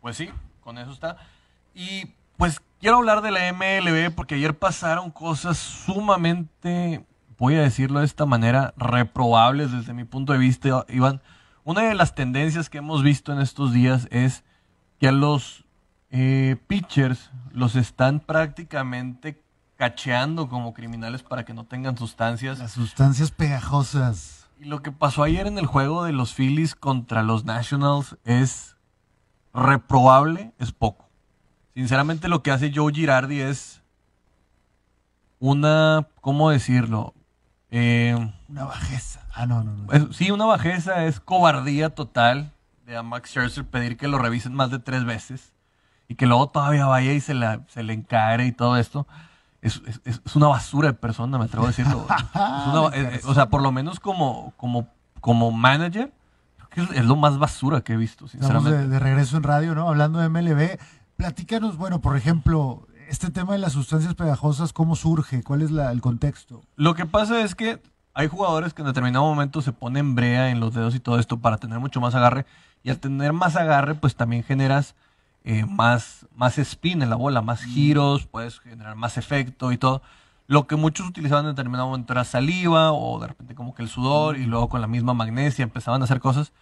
Pues sí, con eso está. Y pues quiero hablar de la MLB porque ayer pasaron cosas sumamente, voy a decirlo de esta manera, reprobables desde mi punto de vista, Iván. Una de las tendencias que hemos visto en estos días es que a los eh, pitchers los están prácticamente cacheando como criminales para que no tengan sustancias. sustancias pegajosas. Y lo que pasó ayer en el juego de los Phillies contra los Nationals es reprobable es poco. Sinceramente lo que hace Joe Girardi es una, ¿cómo decirlo? Eh, una bajeza. Ah, no, no, sí, una bajeza es cobardía total de a Max Scherzer pedir que lo revisen más de tres veces y que luego todavía vaya y se, la, se le encare y todo esto. Es, una basura de persona, me atrevo a decirlo. o sea, por lo menos como, como, como manager, es lo más basura que he visto, sinceramente. de, regreso en radio, ¿no? Hablando de MLB, platícanos, bueno, por ejemplo, este tema de las sustancias pegajosas, ¿cómo surge? ¿Cuál es la, el contexto? Lo que pasa es que hay jugadores que en determinado momento se ponen brea en los dedos y todo esto para tener mucho más agarre. Y al tener más agarre, pues también generas eh, más, más spin en la bola, más mm. giros, puedes generar más efecto y todo. Lo que muchos utilizaban en determinado momento era saliva o de repente como que el sudor y luego con la misma magnesia empezaban a hacer cosas.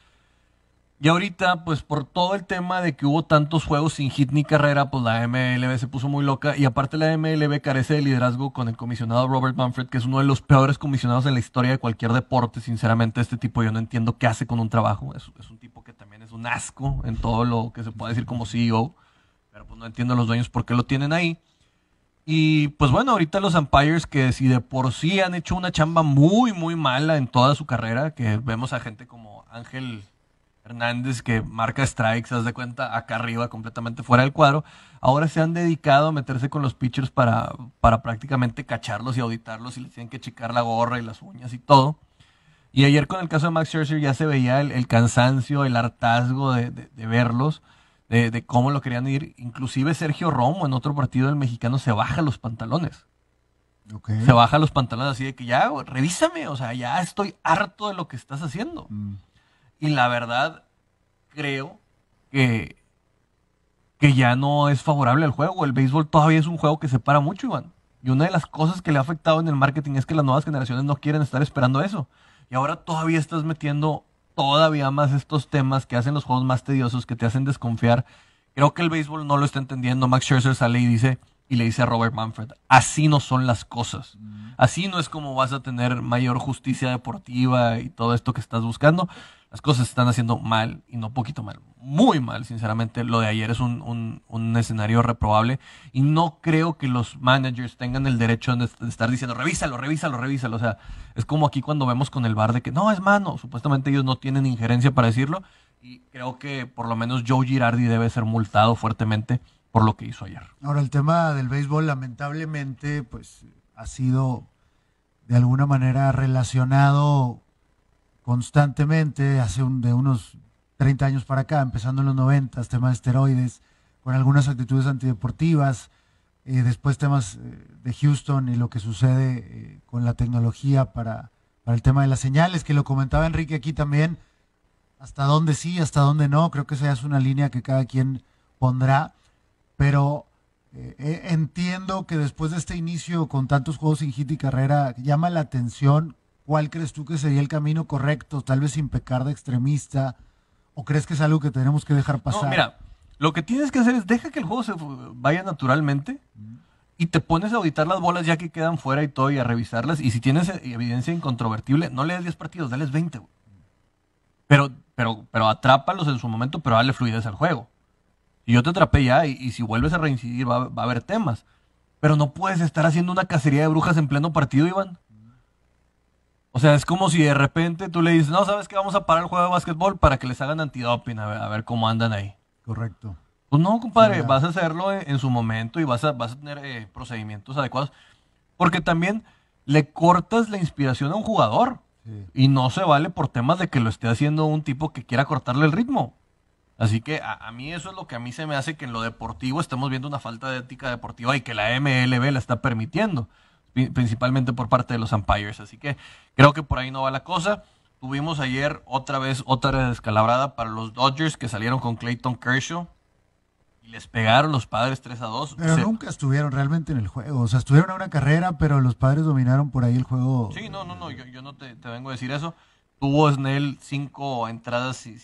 Y ahorita, pues por todo el tema de que hubo tantos juegos sin hit ni carrera, pues la MLB se puso muy loca. Y aparte la MLB carece de liderazgo con el comisionado Robert Manfred, que es uno de los peores comisionados en la historia de cualquier deporte. Sinceramente, este tipo yo no entiendo qué hace con un trabajo. Es, un tipo que también es un asco en todo lo que se puede decir como CEO. Pero pues no entiendo los dueños por qué lo tienen ahí. Y pues bueno, ahorita los Empires que si de por sí han hecho una chamba muy, muy mala en toda su carrera, que vemos a gente como Ángel Hernández que marca strikes, haz de cuenta, acá arriba, completamente fuera del cuadro, ahora se han dedicado a meterse con los pitchers para, para prácticamente cacharlos y auditarlos y les tienen que checar la gorra y las uñas y todo. Y ayer con el caso de Max Scherzer ya se veía el, cansancio, el hartazgo de, de verlos de, cómo lo querían ir. Inclusive Sergio Romo en otro partido del mexicano se baja los pantalones. Se baja los pantalones así de que ya, revísame, o sea, ya estoy harto de lo que estás haciendo. Mm. Y la verdad, creo que, que ya no es favorable al juego. El béisbol todavía es un juego que se para mucho, Iván. Y una de las cosas que le ha afectado en el marketing es que las nuevas generaciones no quieren estar esperando eso. Y ahora todavía estás metiendo todavía más estos temas que hacen los juegos más tediosos, que te hacen desconfiar. Creo que el béisbol no lo está entendiendo. Max Scherzer sale y dice, y le dice a Robert Manfred, así no son las cosas. Mm. Así no es como vas a tener mayor justicia deportiva y todo esto que estás buscando. Las cosas se están haciendo mal y no poquito mal, muy mal, sinceramente. Lo de ayer es un, escenario reprobable y no creo que los managers tengan el derecho de estar diciendo, revísalo, revísalo, revísalo. O sea, es como aquí cuando vemos con el bar de que no, es mano. Supuestamente ellos no tienen injerencia para decirlo y creo que por lo menos Joe Girardi debe ser multado fuertemente por lo que hizo ayer. Ahora, el tema del béisbol lamentablemente pues ha sido de alguna manera relacionado constantemente hace de unos 30 años para acá, empezando en los 90, temas de esteroides, con algunas actitudes antideportivas, eh, después temas eh, de Houston y lo que sucede eh, con la tecnología para, para el tema de las señales, que lo comentaba Enrique aquí también, hasta dónde sí, hasta dónde no, creo que esa es una línea que cada quien pondrá pero eh, e, entiendo que después de este inicio con tantos juegos sin hit y carrera, llama la atención cuál crees tú que sería el camino correcto, tal vez sin pecar de extremista, o crees que es algo que tenemos que dejar pasar. No, mira, lo que tienes que hacer es deja que el juego se vaya naturalmente. y te pones a auditar las bolas ya que quedan fuera y todo y a revisarlas. Y si tienes eh, evidencia incontrovertible, no le des 10 partidos, dales 20. Pero, pero, pero atrápalos en su momento, pero dale fluidez al juego y yo te atrapé ya, y, si vuelves a reincidir va, a haber temas. Pero no puedes estar haciendo una cacería de brujas en pleno partido, Iván. O sea, es como si de repente tú le dices, no, ¿sabes qué? Vamos a parar el juego de básquetbol para que les hagan antidoping, a ver, cómo andan ahí. Correcto. Pues no, compadre, vas a hacerlo en, su momento y vas a, tener eh, procedimientos adecuados. Porque también le cortas la inspiración a un jugador. Y no se vale por temas de que lo esté haciendo un tipo que quiera cortarle el ritmo. Así que a, mí eso es lo que a mí se me hace que en lo deportivo estamos viendo una falta de ética deportiva y que la MLB la está permitiendo, principalmente por parte de los umpires. Así que creo que por ahí no va la cosa. Tuvimos ayer otra vez otra descalabrada para los Dodgers que salieron con Clayton Kershaw y les pegaron los padres 3 a 2. Pero nunca estuvieron realmente en el juego. O sea, estuvieron a una carrera, pero los padres dominaron por ahí el juego. Sí, no, no, no, yo, no te vengo a decir eso. Tuvo Snell cinco entradas sin,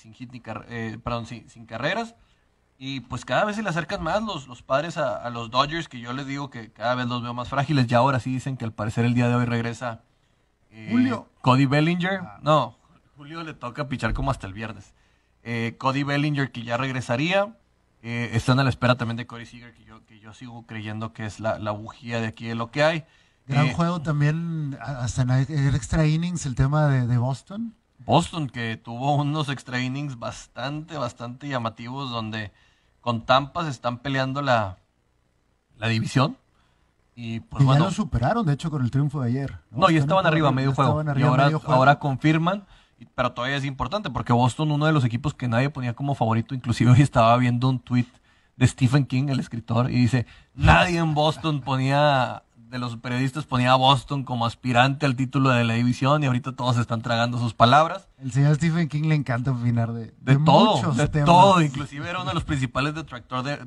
eh, sin sin, carreras. Y pues cada vez se le acercan más los, padres a, los Dodgers, que yo les digo que cada vez los veo más frágiles. Y ahora sí dicen que al parecer el día de hoy regresa eh, Julio. Cody Bellinger. Ah. no, Julio le toca pichar como hasta el viernes. Eh, Cody Bellinger que ya regresaría. están a la espera también de Corey Seager, que yo, sigo creyendo que es la, la, bujía de aquí de lo que hay. Gran eh, juego también, hasta en el extra innings, el tema de, Boston. Boston, que tuvo unos extra innings bastante, bastante llamativos, donde con Tampa se están peleando la, la división. Y pues, superaron, de hecho, con el triunfo de ayer. No, y ya estaban arriba, medio juego. ahora, confirman pero todavía es importante porque Boston, uno de los equipos que nadie ponía como favorito, inclusive hoy estaba viendo un tweet de Stephen King, el escritor, y dice, nadie en Boston ponía de los periodistas ponía a Boston como aspirante al título de la división y ahorita todos están tragando sus palabras. El señor Stephen King le encanta opinar de, de, todo, todo. Inclusive era uno de los principales detractores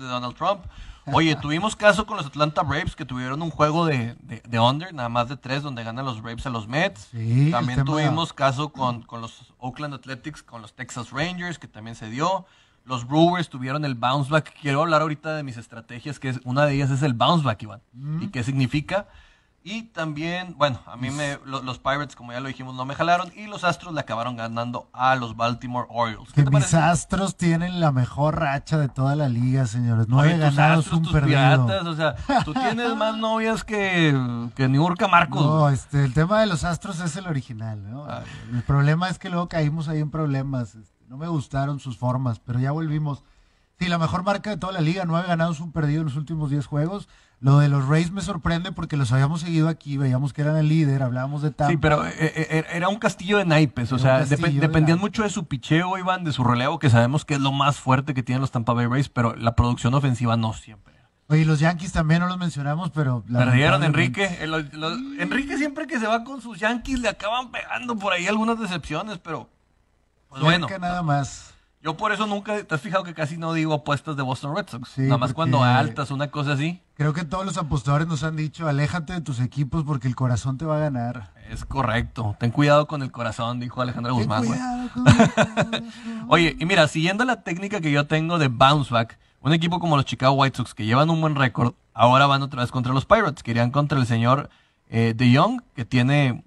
de Donald Trump. Oye, tuvimos caso con los Atlanta Braves que tuvieron un juego de, de, under, nada más de tres, donde ganan los Braves a los Mets. también este tuvimos caso con, con los Oakland Athletics, con los Texas Rangers, que también se dio. Los Brewers tuvieron el bounce back. Quiero hablar ahorita de mis estrategias, que es, una de ellas es el bounce back, Iván. ¿Y qué significa? Y también, bueno, a mí me, los, Pirates, como ya lo dijimos, no me jalaron. Y los Astros le acabaron ganando a los Baltimore Orioles. que mis Astros tienen la mejor racha de toda la liga, señores. No ganado. ganados, un perdido. tú tienes más novias que, que Niurka Marcos. No, este, el tema de los Astros es el original, ¿no? Ah, el problema es que luego caímos ahí en problemas. Este, no me gustaron sus formas, pero ya volvimos. Sí, la mejor marca de toda la liga, nueve ganados, un perdido en los últimos diez juegos. Lo de los Rays me sorprende porque los habíamos seguido aquí, veíamos que eran el líder, hablábamos de tal. Sí, pero eh, eh, eh, era un castillo de naipes, o sea, dependían mucho de su picheo, Iván, de su relevo, que sabemos que es lo más fuerte que tienen los Tampa Bay Rays, pero la producción ofensiva no siempre. Oye, los Yankees también no los mencionamos, pero... Perdieron, Enrique. Enrique siempre que se va con sus Yankees le acaban pegando por ahí algunas decepciones, pero bueno. nada más. Yo por eso nunca, ¿te has fijado que casi no digo apuestas de Boston Red Sox? Sí, Nada más cuando altas, una cosa así. Creo que todos los apostadores nos han dicho, aléjate de tus equipos porque el corazón te va a ganar. Es correcto, ten cuidado con el corazón, dijo Alejandra Guzmán. Cuidado Oye, y mira, siguiendo la técnica que yo tengo de bounce back, un equipo como los Chicago White Sox que llevan un buen récord, ahora van otra vez contra los Pirates, que irían contra el señor eh, De Young, que tiene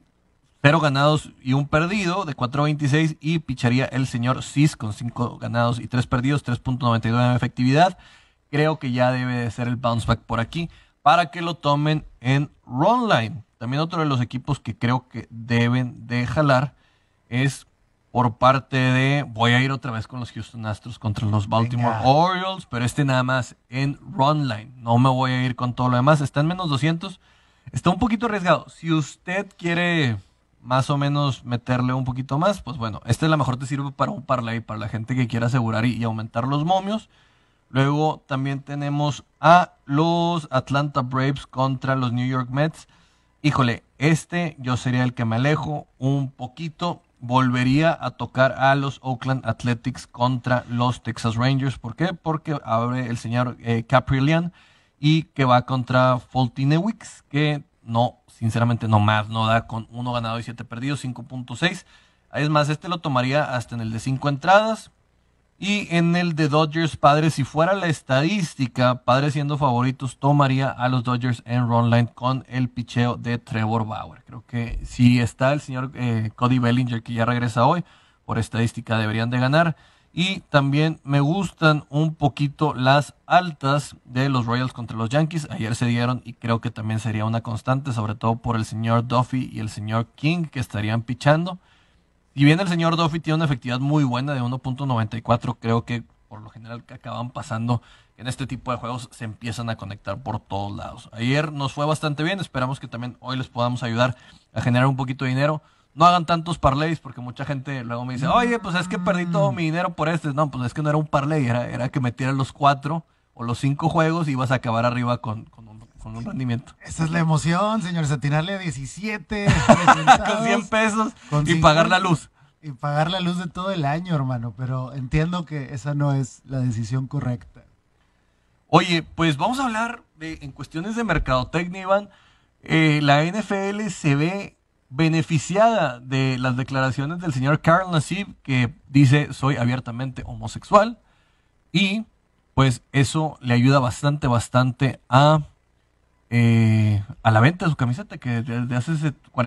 0 ganados y un perdido de 4.26 y picharía el señor Cis con 5 ganados y 3 perdidos, 3.92 en efectividad. Creo que ya debe de ser el bounce back por aquí para que lo tomen en Runline. También otro de los equipos que creo que deben de jalar es por parte de, voy a ir otra vez con los Houston Astros contra los Baltimore Orioles, pero este nada más en line. No me voy a ir con todo lo demás. Está en menos 200. Está un poquito arriesgado. Si usted quiere más o menos meterle un poquito más, pues bueno, este es la mejor te sirve para un parlay, para la gente que quiera asegurar y, aumentar los momios. Luego también tenemos a los Atlanta Braves contra los New York Mets. Híjole, este yo sería el que me alejo un poquito. Volvería a tocar a los Oakland Athletics contra los Texas Rangers. ¿Por qué? Porque abre el señor eh, y que va contra faulty que no, sinceramente no más, no da con uno ganado y siete perdidos, 5.6. Es más, este lo tomaría hasta en el de cinco entradas. Y en el de Dodgers Padres, si fuera la estadística, Padres siendo favoritos, tomaría a los Dodgers en Line con el picheo de Trevor Bauer. Creo que si está el señor eh, Cody Bellinger, que ya regresa hoy, por estadística deberían de ganar. Y también me gustan un poquito las altas de los Royals contra los Yankees. Ayer se dieron y creo que también sería una constante, sobre todo por el señor Duffy y el señor King que estarían pichando. Y bien el señor Duffy tiene una efectividad muy buena de 1.94, creo que por lo general que acaban pasando en este tipo de juegos se empiezan a conectar por todos lados. Ayer nos fue bastante bien, esperamos que también hoy les podamos ayudar a generar un poquito de dinero no hagan tantos parlays porque mucha gente luego me dice, oye, pues es que perdí todo mm. mi dinero por este. No, pues es que no era un parlay, era, era que metieras los cuatro o los cinco juegos y vas a acabar arriba con, un, rendimiento. Esa es la emoción, señores, atinarle 17 con 100 pesos y pagar la luz. Y pagar la luz de todo el año, hermano, pero entiendo que esa no es la decisión correcta. Oye, pues vamos a hablar de, en cuestiones de mercadotecnia, Iván. Eh, la NFL se ve beneficiada de las declaraciones del señor Carl Nassib, que dice soy abiertamente homosexual. Y pues eso le ayuda bastante, bastante a, eh, a la venta de su camiseta, que desde hace 40